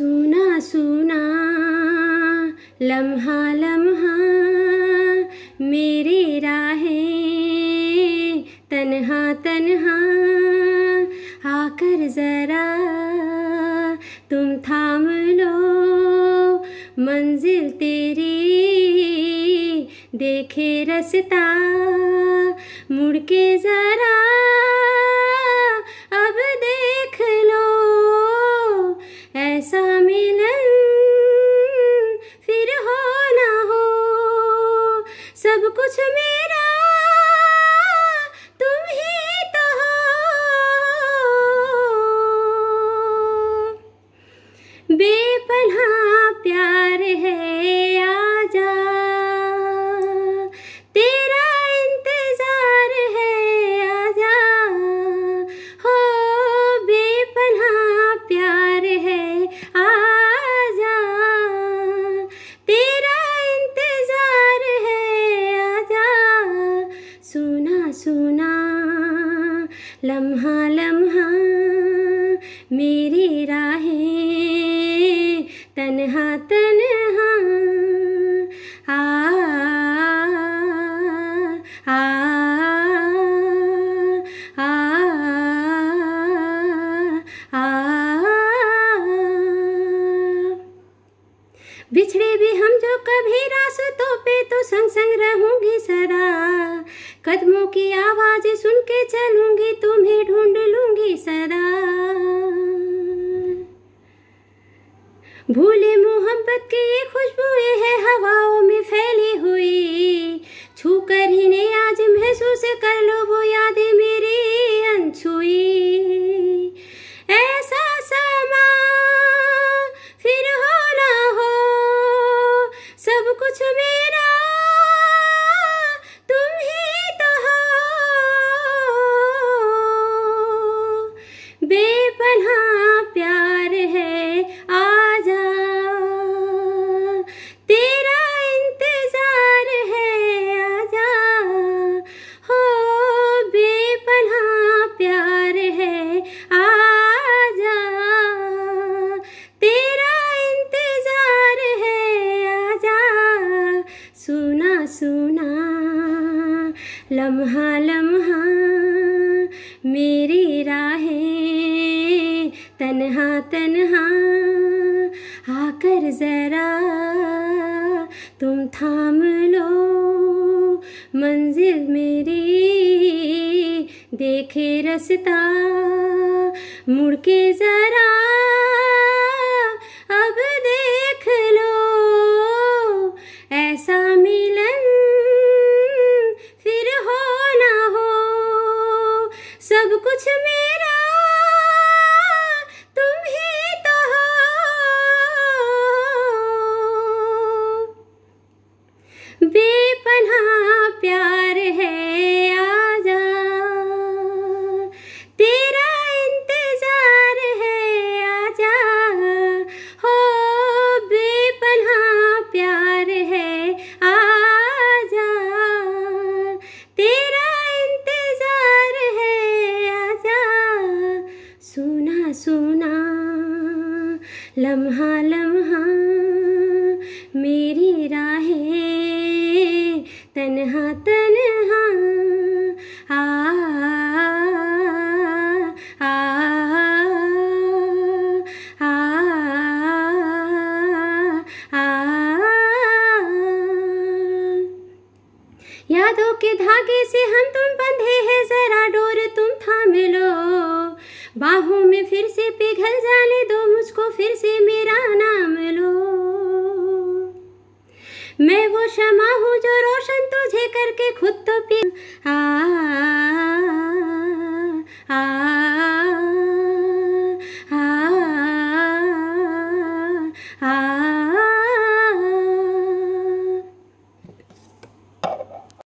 सुना सुना लम्हा लम्हा मेरे राहे तन्हा तन्हा आकर ज़रा तुम थाम लो मंजिल तेरी देखे रसता मुड़ के ज़रा सुना लम्हा लम्हा मेरी राहें तन्हा तन्हा आ बिछड़े भी हम जो कभी रास्तों पे तो संग संग रहूंगी सदा कदमों की आवाज सुन के चलूंगी तुम्हें ढूंढ लूंगी सदा भूले मोहब्बत की ये खुशबुएं हैं हवाओं में फैली हुई छू कर नहीं आज महसूस कर लो वो यादें मेरी अनछुई सुना लम्हा लम्हा मेरी राहें तन्हा तन्हा आकर ज़रा तुम थाम लो मंजिल मेरी देखे रसता मुड़ के ज़रा सब कुछ मेरा तुम ही तो हो बेपना प्यार है लम्हा लम्हा मेरी राह तन्हा तन्हा यादों के धागे से हम तुम बंधे हैं जरा डोर तुम थाम लो बाहों में फिर से पिघल जाने दो मुझको फिर से मेरा नाम लो मैं वो क्षमा हूँ जो रोशन तुझे करके खुद तो पी आ, आ, आ, आ